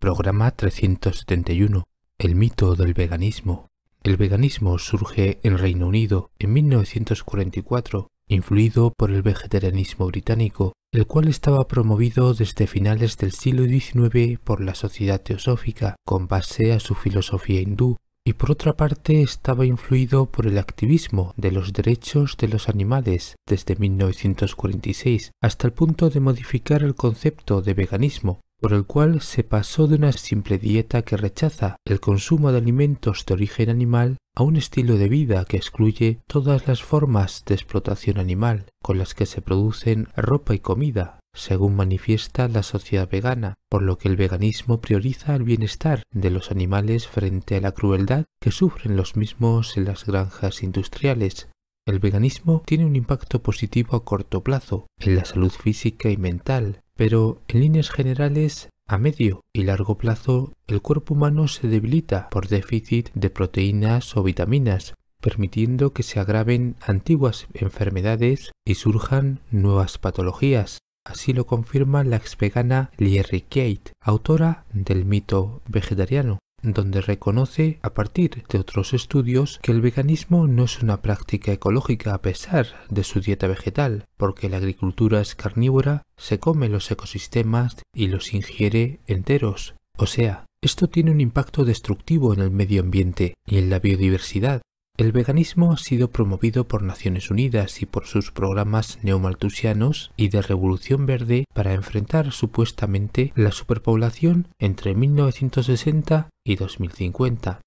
Programa 371. El mito del veganismo. El veganismo surge en Reino Unido en 1944, influido por el vegetarianismo británico, el cual estaba promovido desde finales del siglo XIX por la Sociedad Teosófica, con base a su filosofía hindú, y por otra parte estaba influido por el activismo de los derechos de los animales desde 1946 hasta el punto de modificar el concepto de veganismo, por el cual se pasó de una simple dieta que rechaza el consumo de alimentos de origen animal a un estilo de vida que excluye todas las formas de explotación animal con las que se producen ropa y comida, según manifiesta la sociedad vegana, por lo que el veganismo prioriza el bienestar de los animales frente a la crueldad que sufren los mismos en las granjas industriales. El veganismo tiene un impacto positivo a corto plazo en la salud física y mental, pero en líneas generales a medio y largo plazo, el cuerpo humano se debilita por déficit de proteínas o vitaminas, permitiendo que se agraven antiguas enfermedades y surjan nuevas patologías. Así lo confirma la ex-vegana Lierry Kate, autora del mito vegetariano donde reconoce, a partir de otros estudios, que el veganismo no es una práctica ecológica a pesar de su dieta vegetal, porque la agricultura es carnívora, se come los ecosistemas y los ingiere enteros. O sea, esto tiene un impacto destructivo en el medio ambiente y en la biodiversidad, el veganismo ha sido promovido por Naciones Unidas y por sus programas neomalthusianos y de Revolución Verde para enfrentar supuestamente la superpoblación entre 1960 y 2050.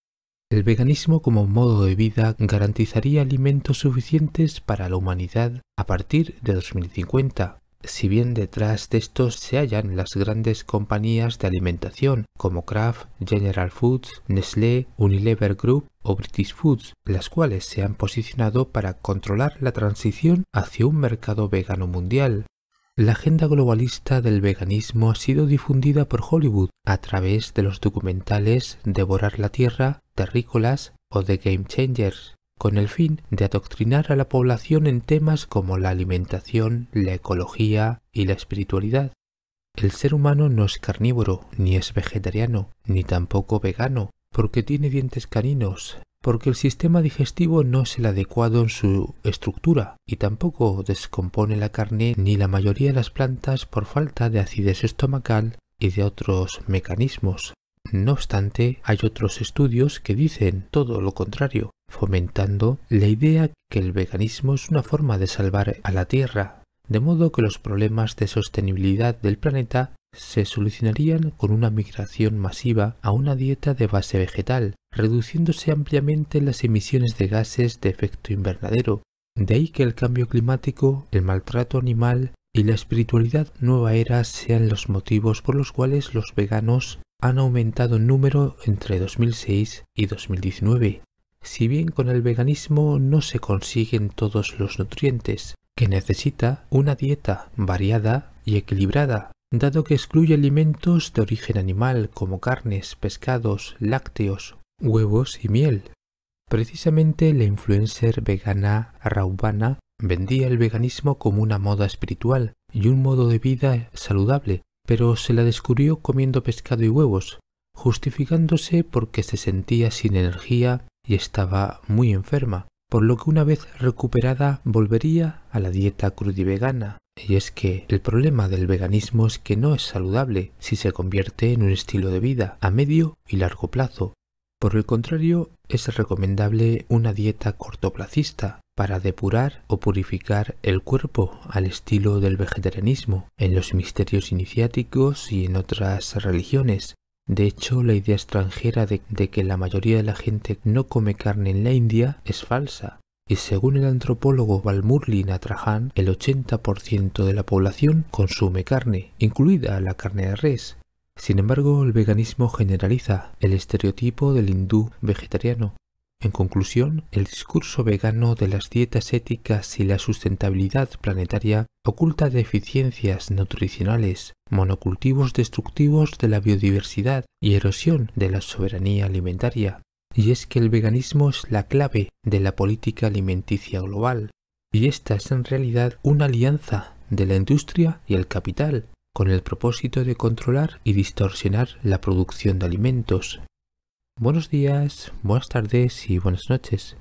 El veganismo como modo de vida garantizaría alimentos suficientes para la humanidad a partir de 2050, si bien detrás de estos se hallan las grandes compañías de alimentación como Kraft, General Foods, Nestlé, Unilever Group o British Foods, las cuales se han posicionado para controlar la transición hacia un mercado vegano mundial. La agenda globalista del veganismo ha sido difundida por Hollywood a través de los documentales Devorar la Tierra, Terrícolas o The Game Changers, con el fin de adoctrinar a la población en temas como la alimentación, la ecología y la espiritualidad. El ser humano no es carnívoro, ni es vegetariano, ni tampoco vegano, porque tiene dientes caninos, porque el sistema digestivo no es el adecuado en su estructura y tampoco descompone la carne ni la mayoría de las plantas por falta de acidez estomacal y de otros mecanismos. No obstante, hay otros estudios que dicen todo lo contrario, fomentando la idea que el veganismo es una forma de salvar a la Tierra, de modo que los problemas de sostenibilidad del planeta se solucionarían con una migración masiva a una dieta de base vegetal, reduciéndose ampliamente las emisiones de gases de efecto invernadero. De ahí que el cambio climático, el maltrato animal y la espiritualidad nueva era sean los motivos por los cuales los veganos han aumentado en número entre 2006 y 2019. Si bien con el veganismo no se consiguen todos los nutrientes, que necesita una dieta variada y equilibrada, dado que excluye alimentos de origen animal como carnes, pescados, lácteos, huevos y miel. Precisamente la influencer vegana Raubana vendía el veganismo como una moda espiritual y un modo de vida saludable, pero se la descubrió comiendo pescado y huevos, justificándose porque se sentía sin energía y estaba muy enferma, por lo que una vez recuperada volvería a la dieta crudivegana. Y es que el problema del veganismo es que no es saludable si se convierte en un estilo de vida a medio y largo plazo. Por el contrario, es recomendable una dieta cortoplacista para depurar o purificar el cuerpo al estilo del vegetarianismo en los misterios iniciáticos y en otras religiones, de hecho, la idea extranjera de, que la mayoría de la gente no come carne en la India es falsa. Y según el antropólogo Balmurli Natrahan, el 80% de la población consume carne, incluida la carne de res. Sin embargo, el veganismo generaliza el estereotipo del hindú vegetariano, en conclusión, el discurso vegano de las dietas éticas y la sustentabilidad planetaria oculta deficiencias nutricionales, monocultivos destructivos de la biodiversidad y erosión de la soberanía alimentaria. Y es que el veganismo es la clave de la política alimenticia global. Y esta es en realidad una alianza de la industria y el capital, con el propósito de controlar y distorsionar la producción de alimentos, Buenos días, buenas tardes y buenas noches.